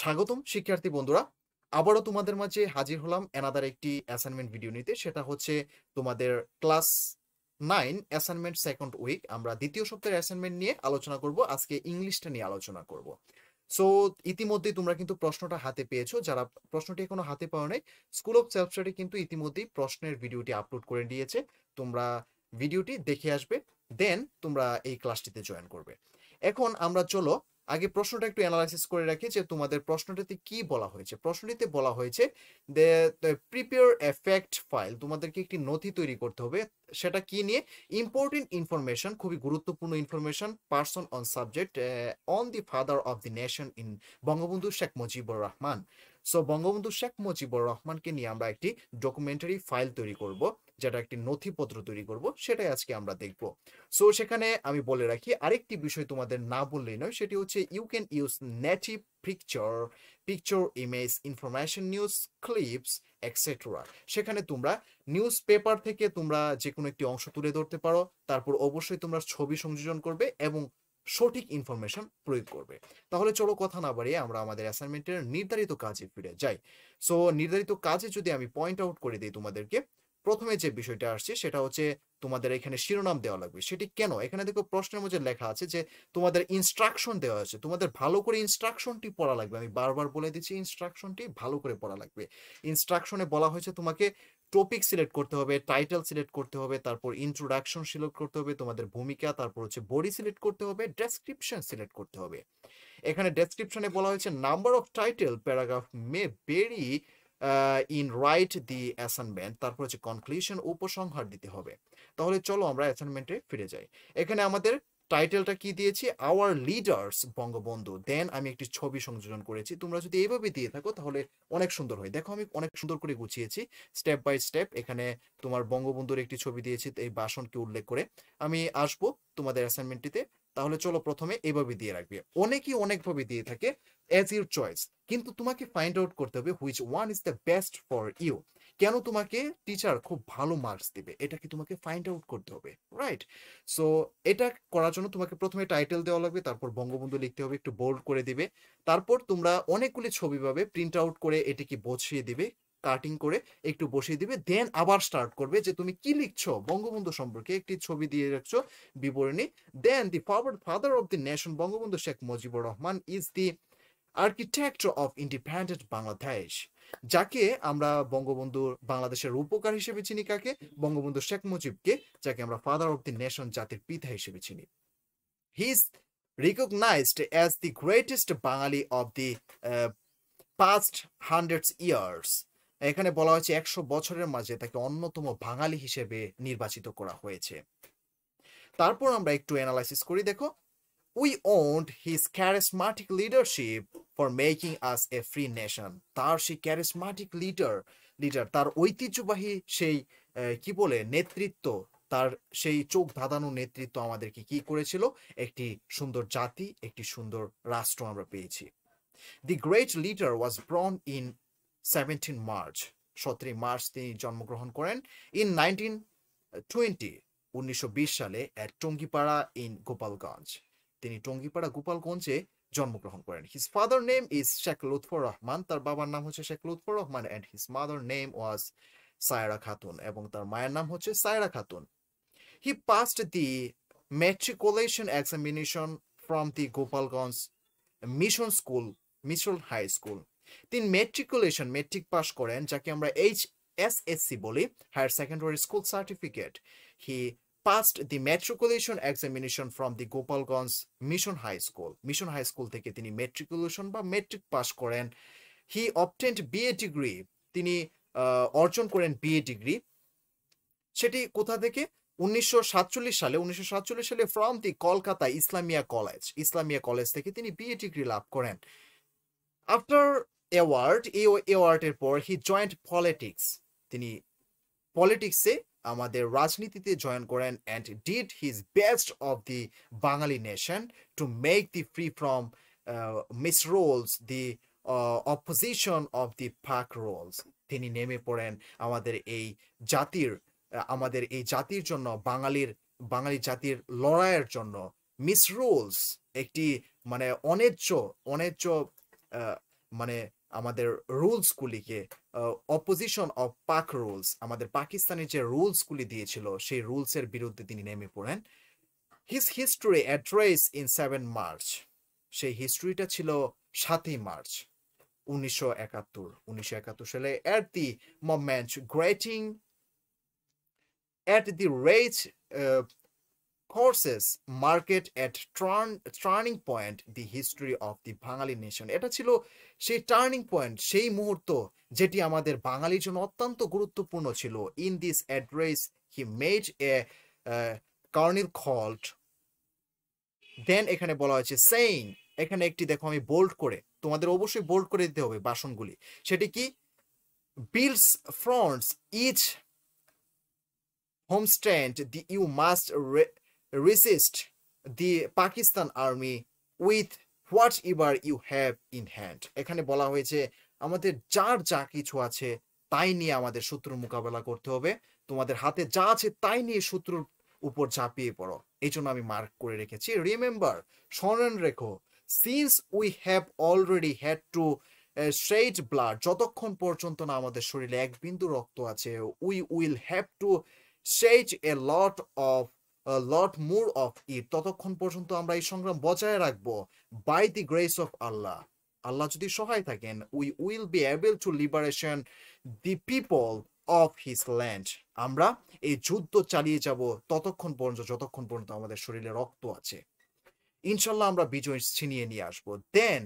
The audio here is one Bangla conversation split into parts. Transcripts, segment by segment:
স্বাগতম শিক্ষার্থী বন্ধুরা আবারও তোমাদের মাঝে হাজির হলাম এনাদার একটি অ্যাসাইনমেন্ট ভিডিও নিতে সেটা হচ্ছে তোমাদের class nine assignment second week আমরা দ্বিতীয় সপ্তাহের অ্যাসাইনমেন্ট নিয়ে আলোচনা করব আজকে ইংলিশটা নিয়ে আলোচনা করব সো ইতিমধ্যেই তোমরা কিন্তু প্রশ্নটা হাতে পেয়েছো যারা প্রশ্নটি এখনো হাতে পাও নাই স্কুল অফ সেলফ স্টাডি কিন্তু ইতিমধ্যেই প্রশ্নের ভিডিওটি আপলোড করে দিয়েছে তোমরা ভিডিওটি দেখে আসবে দেন তোমরা এই ক্লাসটিতে জয়েন করবে এখন আমরা চলো আগে প্রশ্নটা একটু অ্যানালাইসিস করে রাখি যে তোমাদের প্রশ্নটাতে কি বলা হয়েছে প্রশ্নটিতে বলা হয়েছে প্রিপেয়ার এফেক্ট ফাইল তোমাদেরকে একটি নথি তৈরি করতে হবে সেটা কি নিয়ে ইম্পর্টেন্ট ইনফরমেশন খুবই গুরুত্বপূর্ণ information person on subject on the father of the nation in Bangabandhu Sheikh Mujibur Rahman so Bangabandhu Sheikh Mujibur রহমানকে নিয়ে আমরা একটি ডকুমেন্টারি ফাইল তৈরি করব যেটা একটি নথিপত্র তৈরি করব সেটাই আজকে আমরা দেখব সো সেখানে আমি বলে রাখি আরেকটি বিষয় তোমাদের না বললেই নয় সেটি হচ্ছে you can use native picture picture image information news clips etcetera সেখানে তোমরা নিউজ পেপার থেকে তোমরা যে কোনো একটি অংশ তুলে ধরতে পারো তারপর অবশ্যই তোমরা ছবি সংযোজন করবে এবং সঠিক ইনফরমেশন প্রয়োগ করবে তাহলে চলো কথা না বাড়িয়ে আমরা আমাদের অ্যাসাইনমেন্টের নির্ধারিত কাজে ফিরে যাই সো নির্ধারিত কাজে যদি আমি পয়েন্ট আউট করে দিই তোমাদেরকে প্রথমে যে বিষয়টা আসছে সেটা হচ্ছে তোমাদের এখানে শিরোনাম দেওয়া লাগবে সেটি কেন এখানে দেখো প্রশ্নের মধ্যে লেখা আছে যে তোমাদের ইনস্ট্রাকশন দেওয়া আছে তোমাদের ভালো করে ইনস্ট্রাকশনটি পড়া লাগবে আমি বারবার বলে দিচ্ছি ইনস্ট্রাকশনটি ভালো করে পড়া লাগবে ইনস্ট্রাকশনে বলা হয়েছে তোমাকে টপিক সিলেক্ট করতে হবে টাইটেল সিলেক্ট করতে হবে তারপর ইন্ট্রোডাকশন সিলেক্ট করতে হবে তোমাদের ভূমিকা তারপর হচ্ছে বডি সিলেক্ট করতে হবে ডেসক্রিপশন সিলেক্ট করতে হবে এখানে ডেসক্রিপশনে বলা হয়েছে number of title paragraph may vary in write the assignment তারপর হচ্ছে কনক্লুশন উপসংহার দিতে হবে তাহলে চলো আমরা অ্যাসাইনমেন্টে ফিরে যাই এখানে আমাদের টাইটেলটা কি দিয়েছি আওয়ার লিডার্স বঙ্গবন্ধু দেন আমি একটি ছবি সংযোজন করেছি তোমরা যদি এইভাবে দিয়ে থাকো তাহলে অনেক সুন্দর হয় দেখো আমি অনেক সুন্দর করে গুছিয়েছি স্টেপ বাই স্টেপ এখানে তোমার বঙ্গবন্ধুর একটি ছবি দিয়েছি এই বাসনকে উল্লেখ করে আমি আসবো তোমাদের অ্যাসাইনমেন্টটিতে তাহলে চলো প্রথমে এভাবে দিয়ে রাখবে অনেকেই অনেকভাবে দিয়ে থাকে অ্যাজ ইউর চয়েস কিন্তু তোমাকে ফাইন্ড আউট করতে হবে which one is the best for you কেন তোমাকে টিচার খুব ভালো মার্কস দিবে এটা কি তোমাকে ফাইন্ড আউট করতে হবে রাইট সো এটা করার জন্য তোমাকে প্রথমে টাইটেল দেওয়া লাগবে তারপর বঙ্গবন্ধু লিখতে হবে একটু বোল্ড করে দিবে তারপর তোমরা অনেকগুলি ছবি পাবে প্রিন্ট আউট করে এটিকে বসিয়ে দিবে কাটিং করে একটু বসিয়ে দিবে দেন আবার স্টার্ট করবে যে তুমি কি লিখছো বঙ্গবন্ধু সম্পর্কে একটি ছবি দিয়ে রাখছো বিবরণী then the forward father of the nation Bangabandhu Sheikh Mujibur Rahman is the architect of independent Bangladesh যাকে আমরা বঙ্গবন্ধু বাংলাদেশের রূপকার হিসেবে চিনি কাকে বঙ্গবন্ধু শেখ মুজিবকে যাকে আমরা ফাদার অফ দি নেশন জাতির পিতা হিসেবে চিনি he is recognised as the greatest Bengali of the past past years এখানে বলা হয়েছে একশো বছরের মাঝে তাকে অন্যতম বাঙালি হিসেবে নির্বাচিত করা হয়েছে তারপর আমরা একটু অ্যানালাইসিস করি দেখো we won't his charismatic leadership for making us a free nation তার সেই ক্যারিসমাটিক লিডার লিডার তার ঐতিহ্যবাহী সেই কি বলে নেতৃত্ব তার সেই চোখ ধাঁধানো নেতৃত্ব আমাদেরকে কি করেছিল একটি সুন্দর জাতি একটি সুন্দর রাষ্ট্র আমরা পেয়েছি the great leader was born in seventeen March সতেরোই মার্চ তিনি জন্মগ্রহণ করেন ইন নাইনটিন টোয়েন্টি উনিশশো সালে এট টঙ্গিপাড়া ইন গোপালগঞ্জ তিনি টঙ্গিপাড়া গোপালগঞ্জে জন্মগ্রহণ করেন his father name is Sheikh Lutfur Rahman তার বাবার নাম হচ্ছে Sheikh Lutfur Rahman and his mother name was Sayera Khatun এবং তার মায়ের নাম হচ্ছে Sayera Khatun he passed the matriculation examination from the Gopalganj mission school mission high school তিনি ম্যাট্রিকুলেশন ম্যাট্রিক পাশ করেন যাকে আমরা এইচ এস এস সি বলি higher secondary school certificate he passed the matriculation examination from the Gopalganj mission high school mission high school থেকে তিনি ম্যাট্রিকুলেশন বা ম্যাট্রিক পাস করেন হি অবটেন্ট বিএ ডিগ্রি তিনি অর্জন করেন বিএ ডিগ্রি সেটি কোথা থেকে উনিশশো সালে উনিশশো সালে from the Kolkata Islamia college Islamia college থেকে তিনি বিএ ডিগ্রি লাভ করেন আফটার অ্যাওয়ার্ড এই অ্যাওয়ার্ডের পর হি জয়েন্ট পলিটিক্স তিনি পলিটিক্সে আমাদের রাজনীতিতে জয়েন করেন and did his best of the Bengali nation to make the free from misrules the opposition of the Pak rules তিনি নেমে পড়েন আমাদের এই জাতির আমাদের এই জাতির জন্য বাঙালির বাঙালি জাতির লড়াইয়ের জন্য মিস রোলস একটি মানে অনেচ্ছ অনেচ্ছ মানে আমাদের রুলসগুলিকে অপোজিশন অফ পাক রুলস আমাদের পাকিস্তানের যে রুলসগুলি দিয়েছিল সেই রুলসের বিরুদ্ধে তিনি নেমে পড়েন his history address in seven March সেই হিস্ট্রিটা ছিল সাতই মার্চ উনিশশো একাত্তর উনিশশো একাত্তর সালে at the moment greeting at the race courses market at turning point the history of the Bengali nation এটা ছিল সেই টার্নিং পয়েন্ট সেই মুহূর্ত যেটি আমাদের বাঙালির জন্য অত্যন্ত গুরুত্বপূর্ণ ছিল in this address he made a কর্নিল খল্ট দেন এখানে বলা হয়েছে সেইং এখানে একটি দেখো আমি বোল্ড করে তোমাদের অবশ্যই বোল্ড করে দিতে হবে বাসনগুলি সেটি কি bills fronts each homestead the you must resist the Pakistan army with whatever you have in hand এখানে বলা হয়েছে আমাদের যার যা কিছু আছে তাই নিয়ে আমাদের শত্রুর মোকাবেলা করতে হবে তোমাদের হাতে যা আছে তাই নিয়ে শত্রুর উপর ঝাঁপিয়ে পড়ো এই জন্য আমি মার্ক করে রেখেছি রিমেম্বার স্মরণ রেখো since we have already had to straight blood যতক্ষণ পর্যন্ত না আমাদের শরীরে এক বিন্দু রক্ত আছে we will have to straight a lot of lot more of it ততক্ষণ পর্যন্ত আমরা এই সংগ্রাম বজায় রাখবো by the grace of Allah আল্লাহ যদি সহায় থাকেন we will be able to liberation the people of his land আমরা এই যুদ্ধ চালিয়ে যাব ততক্ষণ পর্যন্ত যতক্ষণ পর্যন্ত আমাদের শরীরে রক্ত আছে ইনশাল্লাহ আমরা বিজয় ছিনিয়ে নিয়ে আসবো then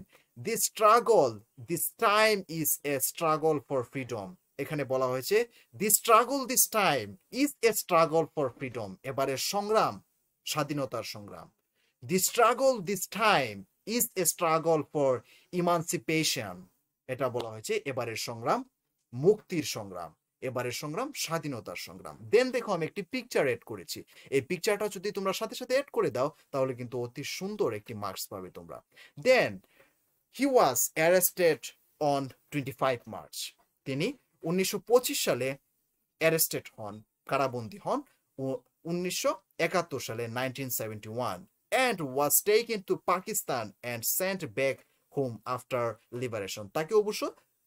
this struggle this time is a struggle for freedom এখানে বলা হয়েছে the struggle this time is a struggle for freedom এবারের সংগ্রাম স্বাধীনতার সংগ্রাম the struggle this time is a struggle for emancipation এটা বলা হয়েছে এবারের সংগ্রাম মুক্তির সংগ্রাম এবারের সংগ্রাম স্বাধীনতার সংগ্রাম দেন দেখো আমি একটি পিকচার এড করেছি এই পিকচারটা যদি তোমরা সাথে সাথে এড করে দাও তাহলে কিন্তু অতি সুন্দর একটি মার্কস পাবে তোমরা then he was arrested on twenty five March তিনি উনিশশো সালে অ্যারেস্টেড হন কারাবন্দী হন উনিশশো সালে nineteen seventy one and to Pakistan and sent back home after liberation তাকে অবশ্য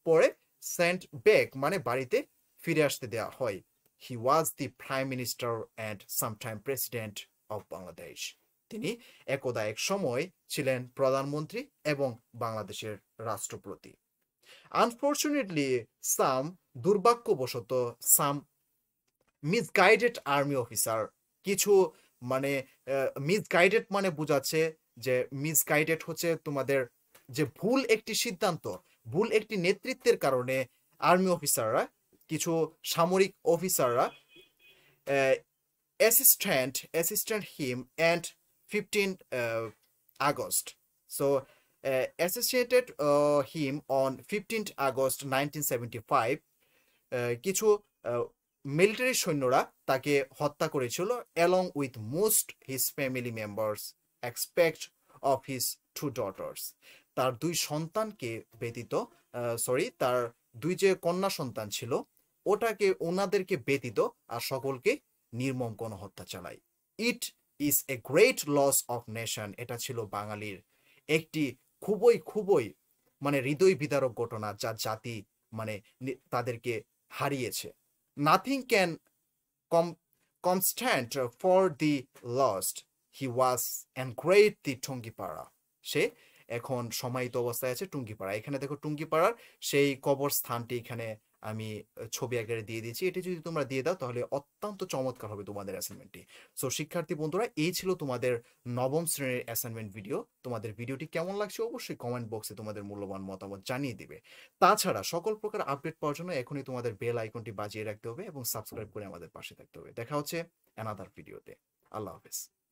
পরে সেন্ট ব্যাক মানে বাড়িতে ফিরে আসতে দেওয়া হয় he was the prime minister and sometime president of Bangladesh তিনি একদা এক সময় ছিলেন প্রধানমন্ত্রী এবং বাংলাদেশের রাষ্ট্রপতি আনফর্চুনেটলি সাম দুর্ভাগ্যবশত সাম মিসগাইডেড আর্মি অফিসার কিছু মানে মিসগাইডেড মানে বোঝাচ্ছে যে মিসগাইডেড হচ্ছে তোমাদের যে ভুল একটি সিদ্ধান্ত ভুল একটি নেতৃত্বের কারণে আর্মি অফিসাররা কিছু সামরিক অফিসাররা assistant assistant him and fifteen August so uh, associated uh, him on 15th August 1975 কিছু মিলিটারি uh, সৈন্যরা তাকে হত্যা করেছিল along with most his family members expect of his two daughters তার দুই সন্তানকে ব্যতীত সরি uh, তার দুই যে কন্যা সন্তান ছিল ওটাকে ওনাদেরকে ব্যতীত আর সকলকে নির্মম গণহত্যা চালায় it is a great loss of nation এটা ছিল বাঙালির একটি খুবই খুবই মানে হৃদয় বিদারক ঘটনা যা জাতি মানে তাদেরকে হারিয়েছে nothing can compensate for the lost he was and great the Tungipara সে এখন সমাহিত অবস্থায় আছে টুঙ্গিপাড়া এখানে দেখো টুঙ্গিপাড়ার সেই কবর স্থানটি এখানে আমি ছবি আকারে দিয়ে দিয়েছি এটি যদি তোমরা দিয়ে দাও তাহলে অত্যন্ত চমৎকার হবে তোমাদের অ্যাসাইনমেন্টটি সো শিক্ষার্থী বন্ধুরা এই ছিল তোমাদের নবম শ্রেণীর অ্যাসাইনমেন্ট ভিডিও তোমাদের ভিডিওটি কেমন লাগছে অবশ্যই কমেন্ট বক্সে তোমাদের মূল্যবান মতামত জানিয়ে দেবে তাছাড়া সকল প্রকার আপডেট পাওয়ার জন্য এখনই তোমাদের বেল আইকনটি বাজিয়ে রাখতে হবে এবং সাবস্ক্রাইব করে আমাদের পাশে থাকতে হবে দেখা হচ্ছে অ্যানাদার ভিডিওতে আল্লাহ হাফেজ